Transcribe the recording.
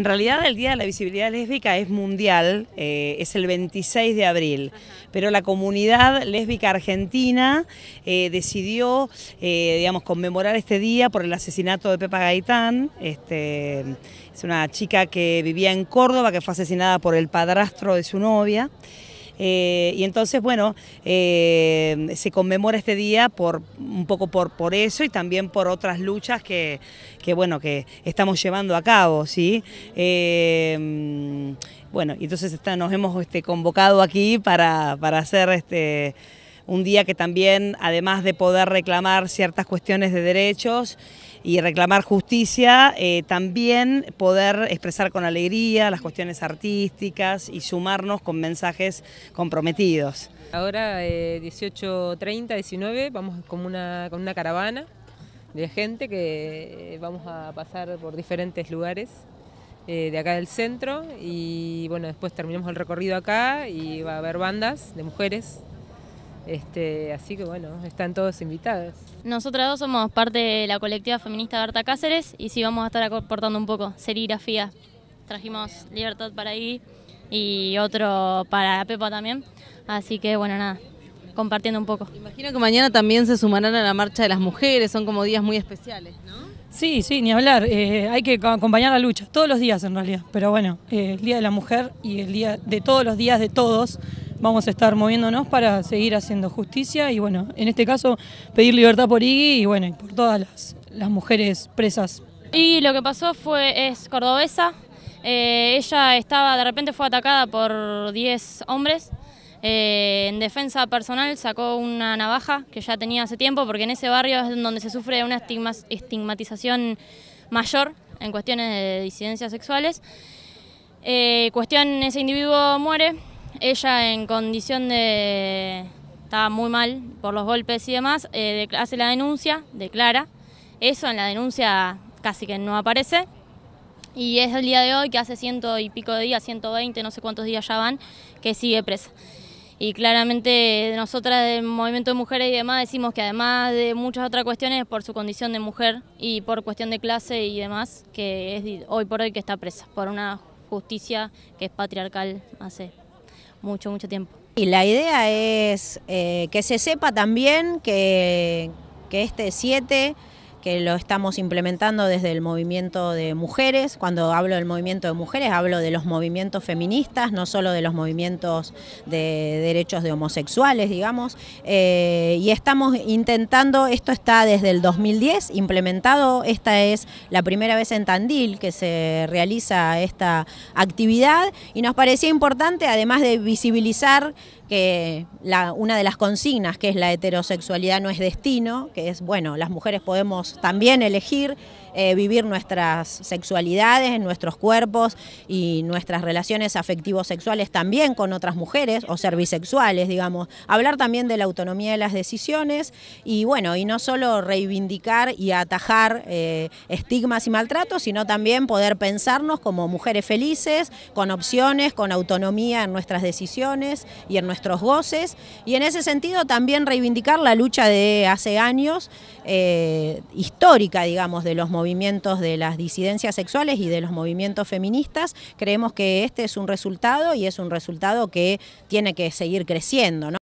En realidad el Día de la Visibilidad Lésbica es mundial, eh, es el 26 de abril, pero la comunidad lésbica argentina eh, decidió, eh, digamos, conmemorar este día por el asesinato de Pepa Gaitán. Este, es una chica que vivía en Córdoba, que fue asesinada por el padrastro de su novia. Eh, y entonces, bueno, eh, se conmemora este día por un poco por, eso y también por otras luchas que, bueno, que estamos llevando a cabo, ¿sí? Eh, bueno, entonces nos hemos este, convocado aquí para, hacer este un día que también, además de poder reclamar ciertas cuestiones de derechos, y reclamar justicia, eh, también poder expresar con alegría las cuestiones artísticas y sumarnos con mensajes comprometidos. Ahora, 18.30, eh, 19, vamos con una, con una caravana de gente que eh, vamos a pasar por diferentes lugares de acá del centro y bueno, después terminamos el recorrido acá y va a haber bandas de mujeres este, así que bueno, están todos invitados. Nosotras dos somos parte de la colectiva feminista Berta Cáceres y sí vamos a estar aportando un poco, serigrafía. Trajimos Libertad para ahí y otro para Pepa también. Así que bueno, nada, compartiendo un poco. Imagino que mañana también se sumarán a la marcha de las mujeres, son como días muy especiales, ¿no? Sí, sí, ni hablar. Eh, hay que acompañar la lucha, todos los días en realidad. Pero bueno, eh, el Día de la Mujer y el Día de todos los días de todos vamos a estar moviéndonos para seguir haciendo justicia y bueno, en este caso pedir libertad por Iggy y bueno, y por todas las, mujeres presas. Y lo que pasó fue, es cordobesa, eh, ella estaba, de repente fue atacada por 10 hombres. Eh, en defensa personal sacó una navaja que ya tenía hace tiempo, porque en ese barrio es donde se sufre una estigmatización mayor en cuestiones de disidencias sexuales. Eh, cuestión, ese individuo muere, ella en condición de... estaba muy mal por los golpes y demás, eh, hace la denuncia, declara. Eso en la denuncia casi que no aparece. Y es el día de hoy, que hace ciento y pico de días, 120, no sé cuántos días ya van, que sigue presa. Y claramente nosotras del Movimiento de Mujeres y demás decimos que además de muchas otras cuestiones, por su condición de mujer y por cuestión de clase y demás, que es hoy por hoy que está presa, por una justicia que es patriarcal hace mucho, mucho tiempo. Y la idea es eh, que se sepa también que, que este 7 que lo estamos implementando desde el movimiento de mujeres. Cuando hablo del movimiento de mujeres, hablo de los movimientos feministas, no solo de los movimientos de derechos de homosexuales, digamos. Eh, y estamos intentando, esto está desde el 2010 implementado, esta es la primera vez en Tandil que se realiza esta actividad y nos parecía importante, además de visibilizar que una de las consignas, que es la heterosexualidad no es destino, que es, bueno, las mujeres podemos también elegir eh, vivir nuestras sexualidades, en nuestros cuerpos y nuestras relaciones afectivos sexuales también con otras mujeres o ser bisexuales, digamos. Hablar también de la autonomía de las decisiones y bueno, y no solo reivindicar y atajar eh, estigmas y maltratos, sino también poder pensarnos como mujeres felices, con opciones, con autonomía en nuestras decisiones y en nuestros goces. Y en ese sentido también reivindicar la lucha de hace años eh, histórica, digamos, de los movimientos de las disidencias sexuales y de los movimientos feministas, creemos que este es un resultado y es un resultado que tiene que seguir creciendo. ¿no?